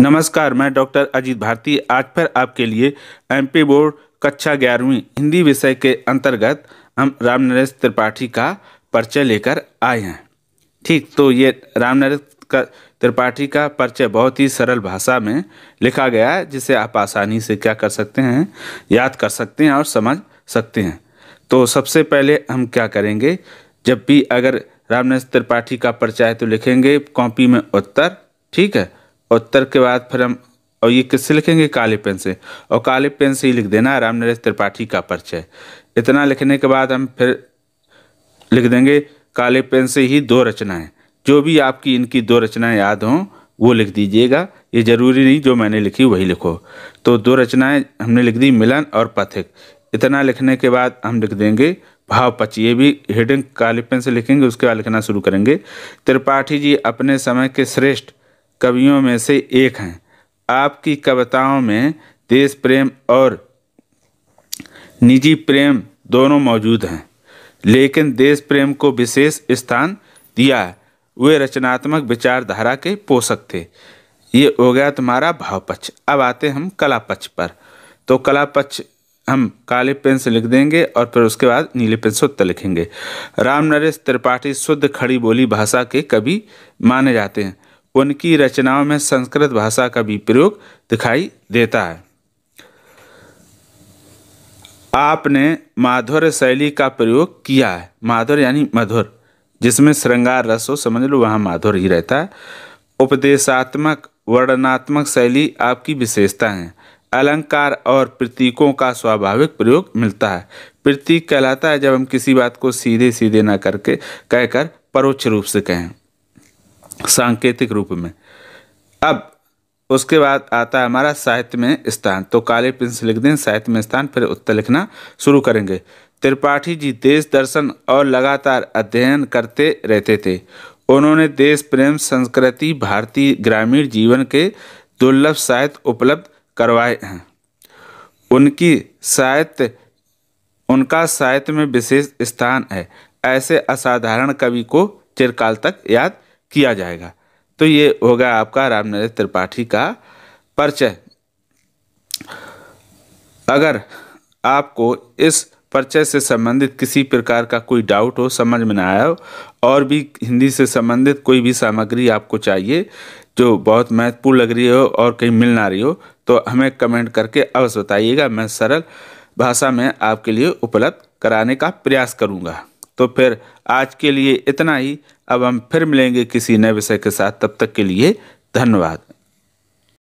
नमस्कार मैं डॉक्टर अजीत भारती आज फिर आपके लिए एमपी बोर्ड कक्षा ग्यारहवीं हिंदी विषय के अंतर्गत हम राम नरेश त्रिपाठी का परिचय लेकर आए हैं ठीक तो ये राम नरेश का त्रिपाठी का परिचय बहुत ही सरल भाषा में लिखा गया है जिसे आप आसानी से क्या कर सकते हैं याद कर सकते हैं और समझ सकते हैं तो सबसे पहले हम क्या करेंगे जब भी अगर नरेश त्रिपाठी का परिचय तो लिखेंगे कॉपी में उत्तर ठीक है उत्तर के बाद फिर हम और ये किससे लिखेंगे काले पेन से और काले पेन से ही लिख देना राम नरेश त्रिपाठी का परिचय इतना लिखने के बाद हम फिर लिख देंगे काले पेन से ही दो रचनाएं जो भी आपकी इनकी दो रचनाएं याद हों वो लिख दीजिएगा ये ज़रूरी नहीं जो मैंने लिखी वही लिखो तो दो रचनाएं हमने लिख दी मिलन और पथिक इतना लिखने के बाद हम लिख देंगे भाव पच ये भी हेडिंग काले पेन से लिखेंगे उसके बाद लिखना शुरू करेंगे त्रिपाठी जी अपने समय के श्रेष्ठ कवियों में से एक हैं आपकी कविताओं में देश प्रेम और निजी प्रेम दोनों मौजूद हैं लेकिन देश प्रेम को विशेष स्थान दिया है वे रचनात्मक विचारधारा के पोषक थे ये हो गया तुम्हारा भाव पक्ष अब आते हम कला पक्ष पर तो कला पक्ष हम काले पेन से लिख देंगे और फिर उसके बाद नीले पेन से उत्तर लिखेंगे राम नरेश त्रिपाठी शुद्ध खड़ी बोली भाषा के कवि माने जाते हैं उनकी रचनाओं में संस्कृत भाषा का भी प्रयोग दिखाई देता है आपने माधुर शैली का प्रयोग किया है माधुर यानी मधुर जिसमें श्रृंगार रस हो समझ लो वहाँ माधुर ही रहता है उपदेशात्मक वर्णनात्मक शैली आपकी विशेषता है अलंकार और प्रतीकों का स्वाभाविक प्रयोग मिलता है प्रतीक कहलाता है जब हम किसी बात को सीधे सीधे ना करके कहकर परोक्ष रूप से कहें सांकेतिक रूप में अब उसके बाद आता है हमारा साहित्य में स्थान तो काले पिन से लिख दें साहित्य में स्थान फिर उत्तर लिखना शुरू करेंगे त्रिपाठी जी देश दर्शन और लगातार अध्ययन करते रहते थे उन्होंने देश प्रेम संस्कृति भारतीय ग्रामीण जीवन के दुर्लभ साहित्य उपलब्ध करवाए हैं उनकी साहित्य उनका साहित्य में विशेष स्थान है ऐसे असाधारण कवि को चिरकाल तक याद किया जाएगा तो ये होगा आपका रामनरेंद्र त्रिपाठी का परिचय अगर आपको इस परिचय से संबंधित किसी प्रकार का कोई डाउट हो समझ में ना आया हो और भी हिंदी से संबंधित कोई भी सामग्री आपको चाहिए जो बहुत महत्वपूर्ण लग रही हो और कहीं मिल ना रही हो तो हमें कमेंट करके अवश्य बताइएगा मैं सरल भाषा में आपके लिए उपलब्ध कराने का प्रयास करूँगा तो फिर आज के लिए इतना ही अब हम फिर मिलेंगे किसी नए विषय के साथ तब तक के लिए धन्यवाद